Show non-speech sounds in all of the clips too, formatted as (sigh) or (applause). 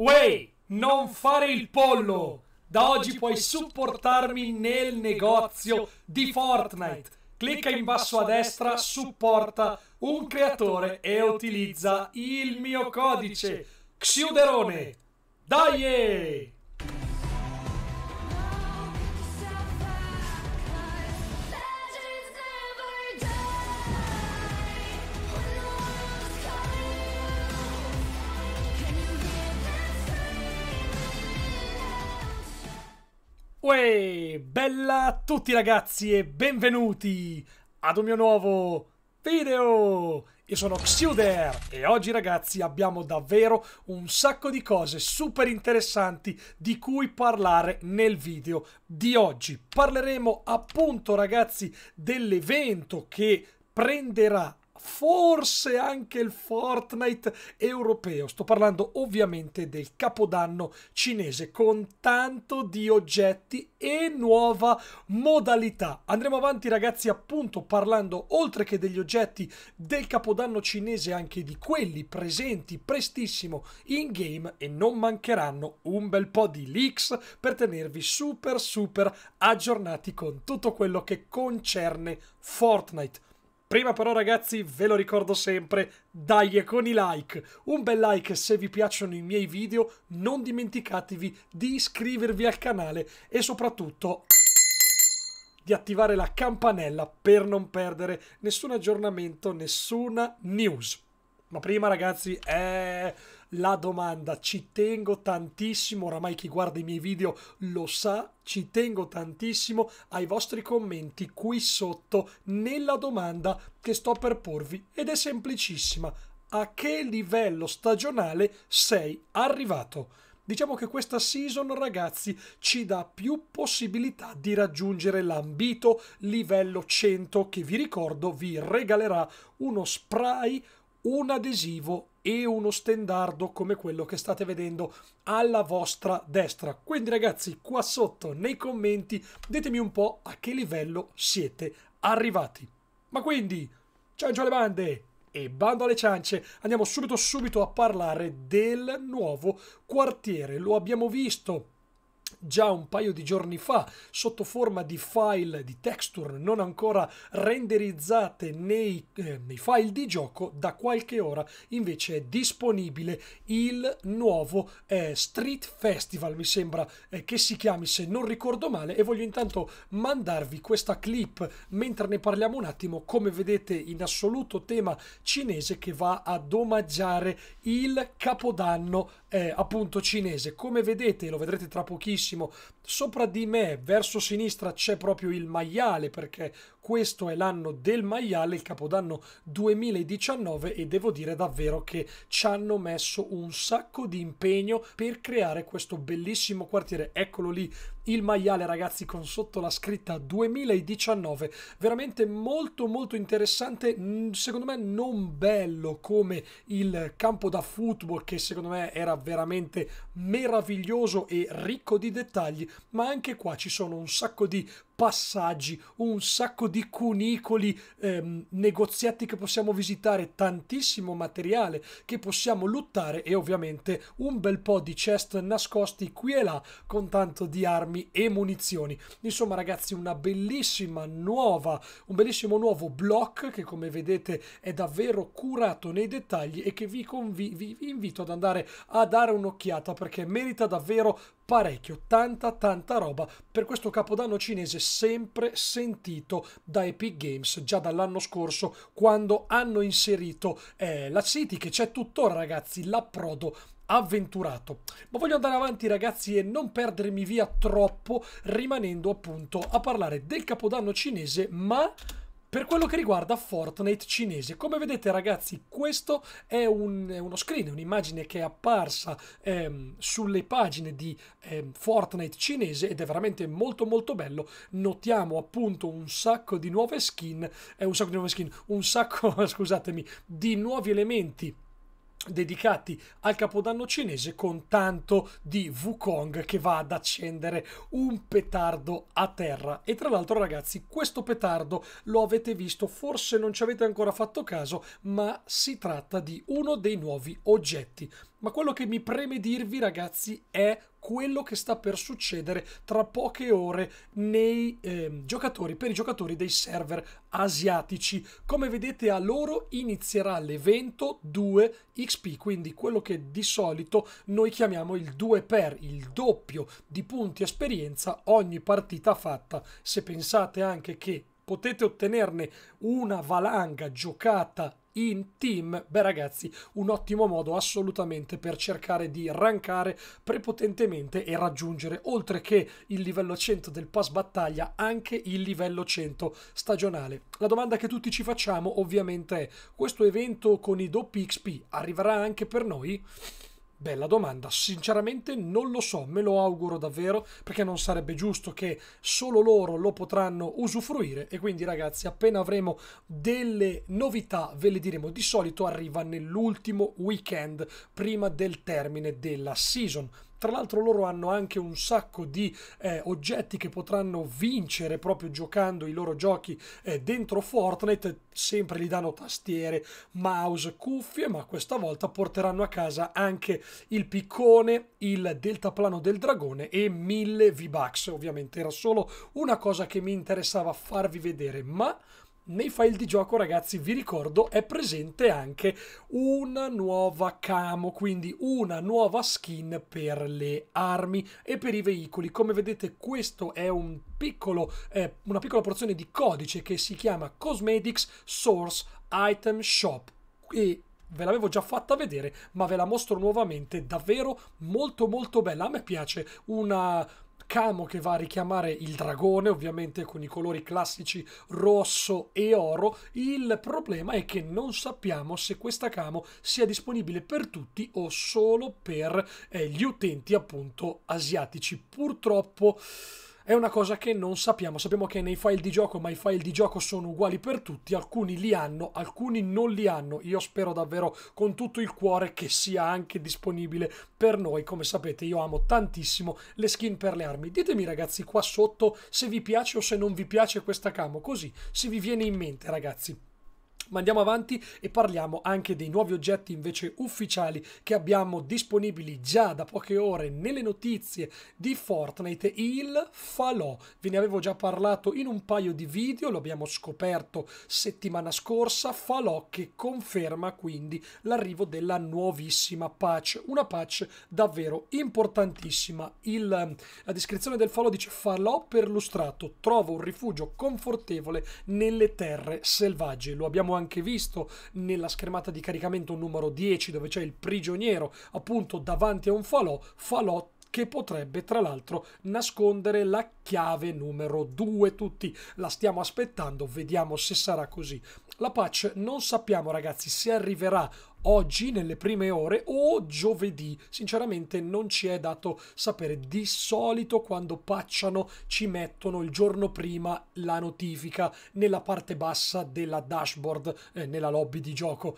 Uè, non fare il pollo! Da oggi puoi supportarmi nel negozio di Fortnite. Clicca in basso a destra, supporta un creatore e utilizza il mio codice Xiuderone. Dai! Uè, bella a tutti ragazzi e benvenuti ad un mio nuovo video! Io sono Xuder e oggi ragazzi abbiamo davvero un sacco di cose super interessanti di cui parlare nel video di oggi. Parleremo appunto ragazzi dell'evento che prenderà forse anche il Fortnite europeo. Sto parlando ovviamente del capodanno cinese con tanto di oggetti e nuova modalità. Andremo avanti ragazzi appunto parlando oltre che degli oggetti del capodanno cinese anche di quelli presenti prestissimo in game e non mancheranno un bel po' di leaks per tenervi super super aggiornati con tutto quello che concerne Fortnite Prima però ragazzi ve lo ricordo sempre, dai con i like, un bel like se vi piacciono i miei video, non dimenticatevi di iscrivervi al canale e soprattutto di attivare la campanella per non perdere nessun aggiornamento, nessuna news. Ma prima ragazzi, eh la domanda, ci tengo tantissimo, oramai chi guarda i miei video lo sa, ci tengo tantissimo ai vostri commenti qui sotto nella domanda che sto per porvi ed è semplicissima. A che livello stagionale sei arrivato? Diciamo che questa season, ragazzi, ci dà più possibilità di raggiungere l'ambito livello 100 che vi ricordo vi regalerà uno spray, un adesivo e uno stendardo come quello che state vedendo alla vostra destra. Quindi ragazzi, qua sotto nei commenti ditemi un po' a che livello siete arrivati. Ma quindi, ciancio alle bande e bando alle ciance, andiamo subito subito a parlare del nuovo quartiere. Lo abbiamo visto già un paio di giorni fa sotto forma di file di texture non ancora renderizzate nei, eh, nei file di gioco, da qualche ora invece è disponibile il nuovo eh, Street Festival, mi sembra eh, che si chiami se non ricordo male, e voglio intanto mandarvi questa clip mentre ne parliamo un attimo, come vedete in assoluto tema cinese che va ad omaggiare il capodanno eh, appunto cinese. Come vedete, lo vedrete tra pochissimo, benissimo. Sopra di me, verso sinistra, c'è proprio il maiale perché questo è l'anno del maiale, il capodanno 2019 e devo dire davvero che ci hanno messo un sacco di impegno per creare questo bellissimo quartiere. Eccolo lì il maiale ragazzi con sotto la scritta 2019, veramente molto molto interessante, secondo me non bello come il campo da football che secondo me era veramente meraviglioso e ricco di dettagli, ma anche qua ci sono un sacco di passaggi, un sacco di cunicoli, ehm, negoziati che possiamo visitare, tantissimo materiale che possiamo lottare e ovviamente un bel po' di chest nascosti qui e là con tanto di armi e munizioni. Insomma ragazzi una bellissima nuova, un bellissimo nuovo block che come vedete è davvero curato nei dettagli e che vi, vi, vi invito ad andare a dare un'occhiata perché merita davvero parecchio, tanta tanta roba per questo capodanno cinese sempre sentito da Epic Games già dall'anno scorso quando hanno inserito eh, la City che c'è tuttora ragazzi, l'approdo avventurato. Ma voglio andare avanti ragazzi e non perdermi via troppo rimanendo appunto a parlare del capodanno cinese ma per quello che riguarda Fortnite cinese. Come vedete ragazzi questo è un, uno screen, un'immagine che è apparsa ehm, sulle pagine di ehm, Fortnite cinese ed è veramente molto molto bello. Notiamo appunto un sacco di nuove skin, eh, un sacco di nuove skin, un sacco, (laughs) scusatemi, di nuovi elementi dedicati al capodanno cinese con tanto di Wukong che va ad accendere un petardo a terra e tra l'altro ragazzi questo petardo lo avete visto forse non ci avete ancora fatto caso ma si tratta di uno dei nuovi oggetti ma quello che mi preme dirvi ragazzi è quello che sta per succedere tra poche ore nei eh, giocatori per i giocatori dei server asiatici. Come vedete a loro inizierà l'evento 2xp, quindi quello che di solito noi chiamiamo il 2 per, il doppio di punti esperienza ogni partita fatta. Se pensate anche che potete ottenerne una valanga giocata in team, beh ragazzi, un ottimo modo assolutamente per cercare di rankare prepotentemente e raggiungere oltre che il livello 100 del pass battaglia anche il livello 100 stagionale. La domanda che tutti ci facciamo ovviamente è questo evento con i doppi XP arriverà anche per noi? Bella domanda, sinceramente non lo so, me lo auguro davvero perché non sarebbe giusto che solo loro lo potranno usufruire e quindi ragazzi appena avremo delle novità ve le diremo, di solito arriva nell'ultimo weekend prima del termine della season. Tra l'altro loro hanno anche un sacco di eh, oggetti che potranno vincere proprio giocando i loro giochi eh, dentro Fortnite, sempre gli danno tastiere, mouse, cuffie, ma questa volta porteranno a casa anche il piccone, il deltaplano del dragone e 1000 V-Bucks. Ovviamente era solo una cosa che mi interessava farvi vedere, ma nei file di gioco, ragazzi, vi ricordo, è presente anche una nuova camo, quindi una nuova skin per le armi e per i veicoli. Come vedete, questo è un piccolo, eh, una piccola porzione di codice che si chiama Cosmetics Source Item Shop e ve l'avevo già fatta vedere, ma ve la mostro nuovamente, davvero molto molto bella. A me piace una Camo che va a richiamare il dragone, ovviamente con i colori classici rosso e oro. Il problema è che non sappiamo se questa Camo sia disponibile per tutti o solo per eh, gli utenti appunto asiatici. Purtroppo è una cosa che non sappiamo. Sappiamo che nei file di gioco, ma i file di gioco sono uguali per tutti, alcuni li hanno, alcuni non li hanno. Io spero davvero con tutto il cuore che sia anche disponibile per noi. Come sapete, io amo tantissimo le skin per le armi. Ditemi ragazzi qua sotto se vi piace o se non vi piace questa camo, così se vi viene in mente, ragazzi. Ma andiamo avanti e parliamo anche dei nuovi oggetti invece ufficiali che abbiamo disponibili già da poche ore nelle notizie di Fortnite, il falò. Ve ne avevo già parlato in un paio di video, lo abbiamo scoperto settimana scorsa, falò che conferma quindi l'arrivo della nuovissima patch, una patch davvero importantissima. Il, la descrizione del falò dice falò per lustrato trova un rifugio confortevole nelle terre selvagge. Lo abbiamo anche anche visto nella schermata di caricamento numero 10 dove c'è il prigioniero appunto davanti a un falò, falò che potrebbe tra l'altro nascondere la chiave numero 2. Tutti la stiamo aspettando, vediamo se sarà così. La patch non sappiamo ragazzi se arriverà oggi nelle prime ore o giovedì. Sinceramente non ci è dato sapere. Di solito quando pacciano ci mettono il giorno prima la notifica nella parte bassa della dashboard, eh, nella lobby di gioco.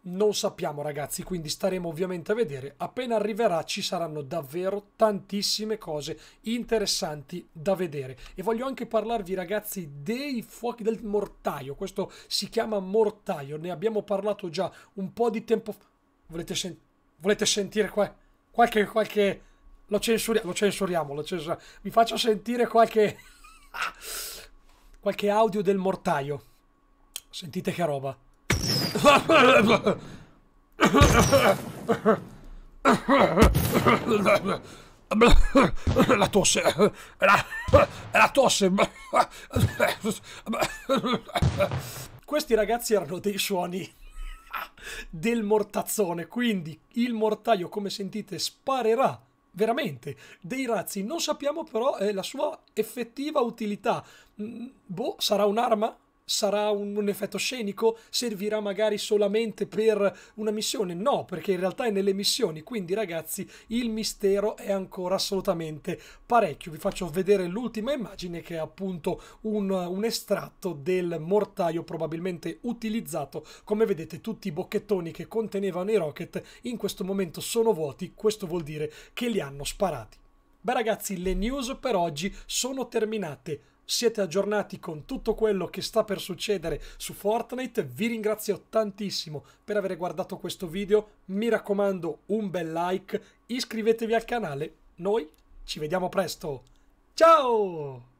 Non sappiamo ragazzi, quindi staremo ovviamente a vedere. Appena arriverà ci saranno davvero tantissime cose interessanti da vedere. E voglio anche parlarvi ragazzi dei fuochi del mortaio. Questo si chiama mortaio, ne abbiamo parlato già un po' di di tempo Volete, sen... Volete sentire qua... qualche... qualche... Lo, censuri... lo censuriamo, lo censuriamo. Vi faccio sentire qualche... (laughs) qualche audio del mortaio. Sentite che roba. La tosse, la, la tosse. Questi ragazzi erano dei suoni (laughs) del mortazzone. Quindi il mortaio, come sentite, sparerà veramente dei razzi. Non sappiamo però eh, la sua effettiva utilità. Mm, boh, sarà un'arma? sarà un, un, effetto scenico? Servirà magari solamente per una missione? No, perché in realtà è nelle missioni, quindi ragazzi il mistero è ancora assolutamente parecchio. Vi faccio vedere l'ultima immagine che è appunto un, un estratto del mortaio probabilmente utilizzato. Come vedete tutti i bocchettoni che contenevano i rocket in questo momento sono vuoti, questo vuol dire che li hanno sparati. Beh ragazzi, le news per oggi sono terminate siete aggiornati con tutto quello che sta per succedere su Fortnite. Vi ringrazio tantissimo per aver guardato questo video. Mi raccomando un bel like, iscrivetevi al canale. Noi ci vediamo presto. Ciao!